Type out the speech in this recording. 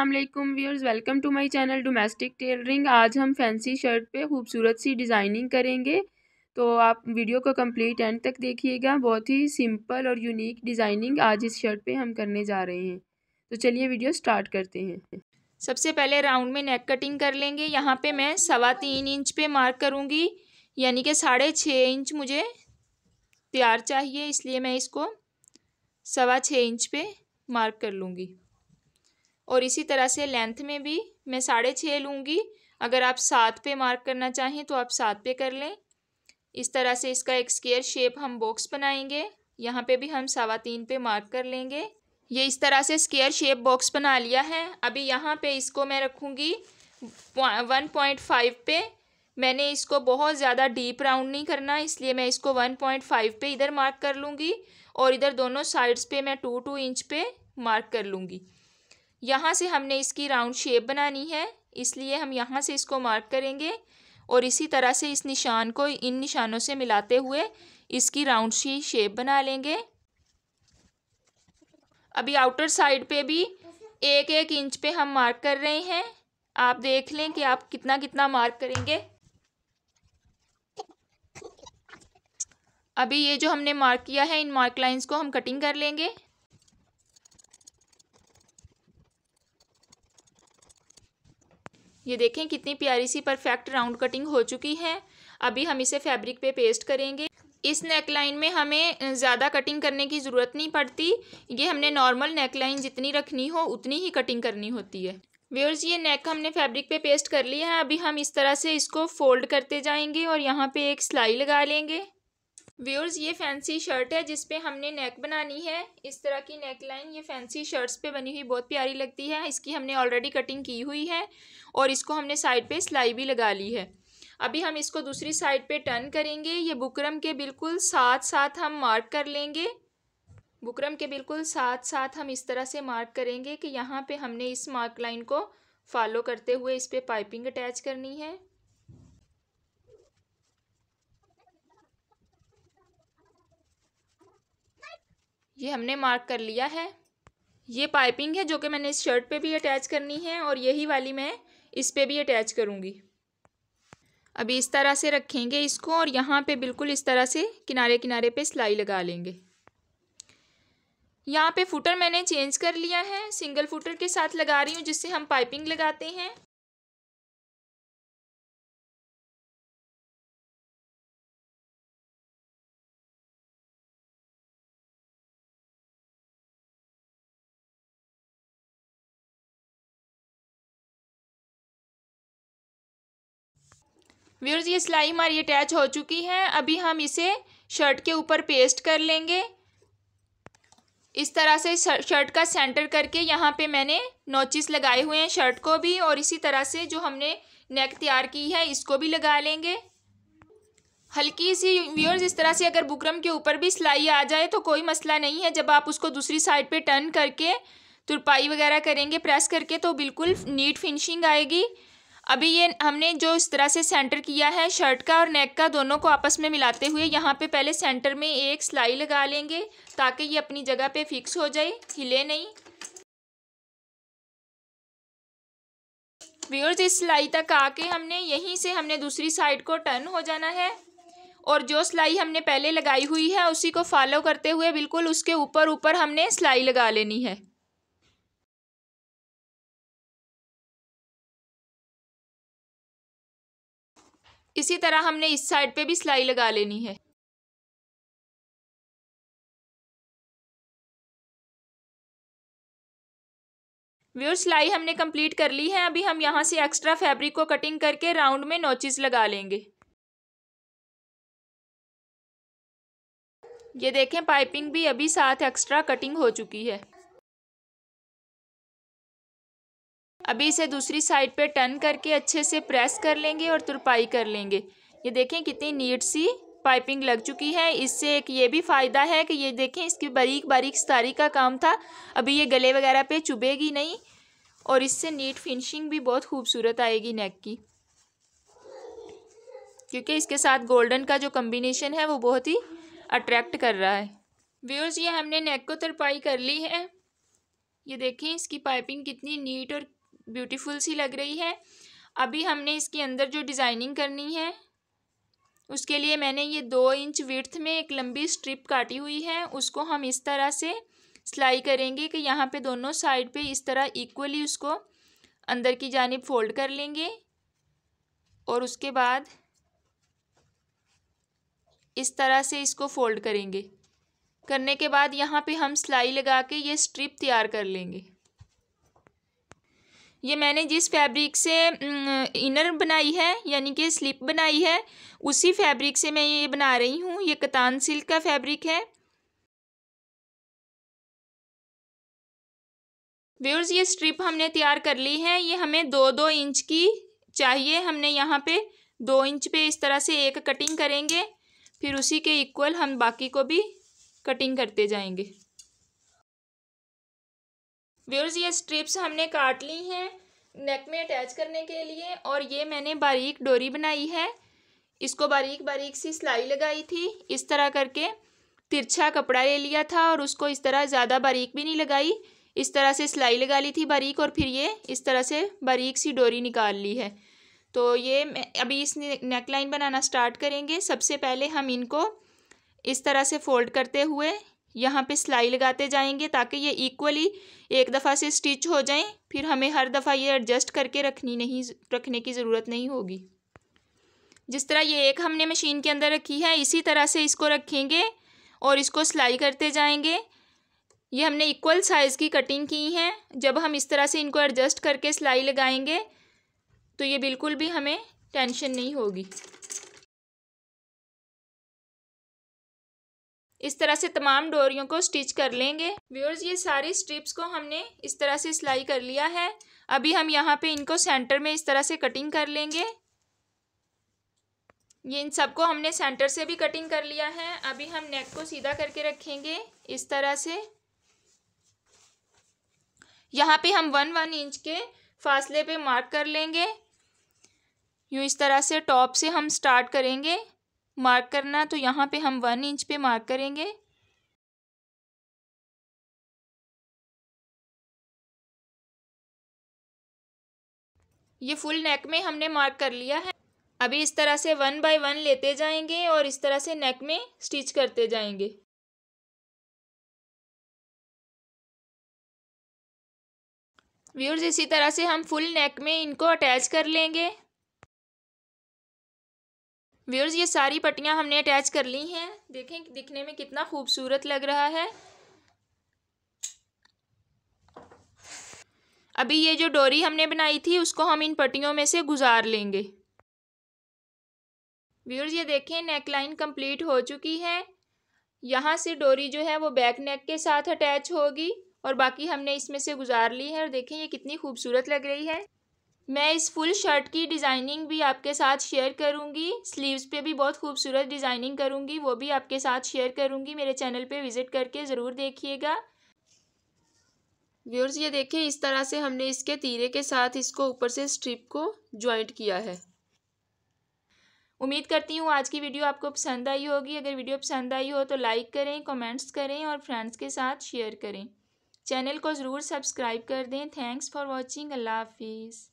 Aslam viewers welcome to my channel domestic tailoring आज हम fancy shirt पे खूबसूरत सी डिज़ाइनिंग करेंगे तो आप वीडियो को कंप्लीट एंड तक देखिएगा बहुत ही सिंपल और यूनिक डिज़ाइनिंग आज इस शर्ट पे हम करने जा रहे हैं तो चलिए वीडियो स्टार्ट करते हैं सबसे पहले राउंड में नेक कटिंग कर लेंगे यहाँ पर मैं सवा तीन इंच पे मार्क करूँगी यानी कि साढ़े छः इंच मुझे तैयार चाहिए इसलिए मैं इसको सवा छः इंच पे मार्क कर लूँगी और इसी तरह से लेंथ में भी मैं साढ़े छः लूँगी अगर आप सात पे मार्क करना चाहें तो आप सात पे कर लें इस तरह से इसका एक स्केयर शेप हम बॉक्स बनाएंगे यहाँ पे भी हम सवा तीन पे मार्क कर लेंगे ये इस तरह से स्केयर शेप बॉक्स बना लिया है अभी यहाँ पे इसको मैं रखूँगी वन पॉइंट फाइव पे मैंने इसको बहुत ज़्यादा डीप राउंड नहीं करना इसलिए मैं इसको वन पॉइंट फाइव पे इधर मार्क कर लूँगी और इधर दोनों साइड्स पर मैं टू टू इंच पर मार्क कर लूँगी यहाँ से हमने इसकी राउंड शेप बनानी है इसलिए हम यहाँ से इसको मार्क करेंगे और इसी तरह से इस निशान को इन निशानों से मिलाते हुए इसकी राउंड सी शेप बना लेंगे अभी आउटर साइड पे भी एक एक इंच पे हम मार्क कर रहे हैं आप देख लें कि आप कितना कितना मार्क करेंगे अभी ये जो हमने मार्क किया है इन मार्क लाइंस को हम कटिंग कर लेंगे ये देखें कितनी प्यारी सी परफेक्ट राउंड कटिंग हो चुकी है अभी हम इसे फैब्रिक पे पेस्ट करेंगे इस नेक लाइन में हमें ज़्यादा कटिंग करने की ज़रूरत नहीं पड़ती ये हमने नॉर्मल नेक लाइन जितनी रखनी हो उतनी ही कटिंग करनी होती है व्यूअर्स ये नेक हमने फैब्रिक पे पेस्ट कर लिया है अभी हम इस तरह से इसको फोल्ड करते जाएंगे और यहाँ पे एक सिलाई लगा लेंगे व्यूर्स ये फैंसी शर्ट है जिसपे हमने नेक बनानी है इस तरह की नेक लाइन ये फैंसी शर्ट्स पे बनी हुई बहुत प्यारी लगती है इसकी हमने ऑलरेडी कटिंग की हुई है और इसको हमने साइड पे सिलाई भी लगा ली है अभी हम इसको दूसरी साइड पे टर्न करेंगे ये बुकरम के बिल्कुल साथ साथ हम मार्क कर लेंगे बुकरम के बिल्कुल साथ साथ हम इस तरह से मार्क करेंगे कि यहाँ पर हमने इस मार्क लाइन को फॉलो करते हुए इस पर पाइपिंग अटैच करनी है ये हमने मार्क कर लिया है ये पाइपिंग है जो कि मैंने इस शर्ट पे भी अटैच करनी है और यही वाली मैं इस पे भी अटैच करूँगी अभी इस तरह से रखेंगे इसको और यहाँ पे बिल्कुल इस तरह से किनारे किनारे पे सिलाई लगा लेंगे यहाँ पे फुटर मैंने चेंज कर लिया है सिंगल फुटर के साथ लगा रही हूँ जिससे हम पाइपिंग लगाते हैं व्यूर्स ये सिलाई हमारी अटैच हो चुकी है अभी हम इसे शर्ट के ऊपर पेस्ट कर लेंगे इस तरह से शर्ट का सेंटर करके यहाँ पे मैंने नोचिस लगाए हुए हैं शर्ट को भी और इसी तरह से जो हमने नेक तैयार की है इसको भी लगा लेंगे हल्की सी व्यूअर्स इस तरह से अगर बुकरम के ऊपर भी सिलाई आ जाए तो कोई मसला नहीं है जब आप उसको दूसरी साइड पे टर्न करके तुरपाई वगैरह करेंगे प्रेस करके तो बिल्कुल नीट फिनिशिंग आएगी अभी ये हमने जो इस तरह से सेंटर किया है शर्ट का और नेक का दोनों को आपस में मिलाते हुए यहाँ पे पहले सेंटर में एक सिलाई लगा लेंगे ताकि ये अपनी जगह पे फिक्स हो जाए हिले नहीं व्यूअर्स इस सिलाई तक आके हमने यहीं से हमने दूसरी साइड को टर्न हो जाना है और जो सिलाई हमने पहले लगाई हुई है उसी को फॉलो करते हुए बिल्कुल उसके ऊपर ऊपर हमने सिलाई लगा लेनी है इसी तरह हमने इस साइड पे भी सिलाई लगा लेनी है व्यूर सिलाई हमने कंप्लीट कर ली है अभी हम यहाँ से एक्स्ट्रा फैब्रिक को कटिंग करके राउंड में नोचिस लगा लेंगे ये देखें पाइपिंग भी अभी साथ एक्स्ट्रा कटिंग हो चुकी है अभी इसे दूसरी साइड पे टर्न करके अच्छे से प्रेस कर लेंगे और तुरपाई कर लेंगे ये देखें कितनी नीट सी पाइपिंग लग चुकी है इससे एक ये भी फ़ायदा है कि ये देखें इसकी बारीक बारीक स्तारी का काम था अभी ये गले वगैरह पे चुभेगी नहीं और इससे नीट फिनिशिंग भी बहुत खूबसूरत आएगी नेक की क्योंकि इसके साथ गोल्डन का जो कम्बिनेशन है वो बहुत ही अट्रैक्ट कर रहा है व्यूर्स ये हमने नेक को तरपाई कर ली है ये देखें इसकी पाइपिंग कितनी नीट और ब्यूटीफुल सी लग रही है अभी हमने इसके अंदर जो डिज़ाइनिंग करनी है उसके लिए मैंने ये दो इंच विर्थ में एक लंबी स्ट्रिप काटी हुई है उसको हम इस तरह से सिलाई करेंगे कि यहाँ पे दोनों साइड पे इस तरह इक्वली उसको अंदर की जानब फोल्ड कर लेंगे और उसके बाद इस तरह से इसको फोल्ड करेंगे करने के बाद यहाँ पे हम सिलाई लगा के ये स्ट्रिप तैयार कर लेंगे ये मैंने जिस फैब्रिक से इनर बनाई है यानी कि स्लिप बनाई है उसी फैब्रिक से मैं ये बना रही हूँ ये कतान सिल्क का फैब्रिक है व्यूर्स ये स्ट्रिप हमने तैयार कर ली है ये हमें दो दो इंच की चाहिए हमने यहाँ पे दो इंच पे इस तरह से एक कटिंग करेंगे फिर उसी के इक्वल हम बाकी को भी कटिंग करते जाएंगे व्यूर्स ये स्ट्रिप्स हमने काट ली हैं नेक में अटैच करने के लिए और ये मैंने बारीक डोरी बनाई है इसको बारीक बारीक सी सिलाई लगाई थी इस तरह करके तिरछा कपड़ा ले लिया था और उसको इस तरह ज़्यादा बारीक भी नहीं लगाई इस तरह से सिलाई लगा ली थी बारीक और फिर ये इस तरह से बारीक सी डोरी निकाल ली है तो ये अभी इस नेकलाइन बनाना स्टार्ट करेंगे सबसे पहले हम इनको इस तरह से फोल्ड करते हुए यहाँ पे सिलाई लगाते जाएंगे ताकि ये इक्वली एक दफ़ा से स्टिच हो जाएं फिर हमें हर दफ़ा ये एडजस्ट करके रखनी नहीं रखने की ज़रूरत नहीं होगी जिस तरह ये एक हमने मशीन के अंदर रखी है इसी तरह से इसको रखेंगे और इसको सिलाई करते जाएंगे ये हमने इक्वल साइज़ की कटिंग की है जब हम इस तरह से इनको एडजस्ट करके सिलाई लगाएंगे तो ये बिल्कुल भी हमें टेंशन नहीं होगी इस तरह से तमाम डोरियों को स्टिच कर लेंगे व्यूअर्स ये सारी स्ट्रिप्स को हमने इस तरह से सिलाई कर लिया है अभी हम यहाँ पे इनको सेंटर में इस तरह से कटिंग कर लेंगे ये इन सबको हमने सेंटर से भी कटिंग कर लिया है अभी हम नेक को सीधा करके रखेंगे इस तरह से यहाँ पे हम वन वन इंच के फासले पे मार्क कर लेंगे यूँ इस तरह से टॉप से हम स्टार्ट करेंगे मार्क करना तो यहाँ पे हम वन इंच पे मार्क करेंगे ये फुल नेक में हमने मार्क कर लिया है अभी इस तरह से वन बाय वन लेते जाएंगे और इस तरह से नेक में स्टिच करते जाएंगे व्यूर्स इसी तरह से हम फुल नेक में इनको अटैच कर लेंगे व्यूर्स ये सारी पट्टियाँ हमने अटैच कर ली हैं देखें दिखने में कितना खूबसूरत लग रहा है अभी ये जो डोरी हमने बनाई थी उसको हम इन पट्टियों में से गुजार लेंगे व्यूर्स ये देखें नेक लाइन कम्प्लीट हो चुकी है यहाँ से डोरी जो है वो बैक नेक के साथ अटैच होगी और बाकी हमने इसमें से गुजार ली है और देखें ये कितनी खूबसूरत लग रही है मैं इस फुल शर्ट की डिज़ाइनिंग भी आपके साथ शेयर करूँगी स्लीव्स पे भी बहुत खूबसूरत डिज़ाइनिंग करूँगी वो भी आपके साथ शेयर करूँगी मेरे चैनल पे विज़िट करके ज़रूर देखिएगा व्यूअर्स ये देखें इस तरह से हमने इसके तीरे के साथ इसको ऊपर से स्ट्रिप को ज्वाइंट किया है उम्मीद करती हूँ आज की वीडियो आपको पसंद आई होगी अगर वीडियो पसंद आई हो तो लाइक करें कमेंट्स करें और फ्रेंड्स के साथ शेयर करें चैनल को ज़रूर सब्सक्राइब कर दें थैंक्स फॉर वॉचिंग अल्लाह हाफिज़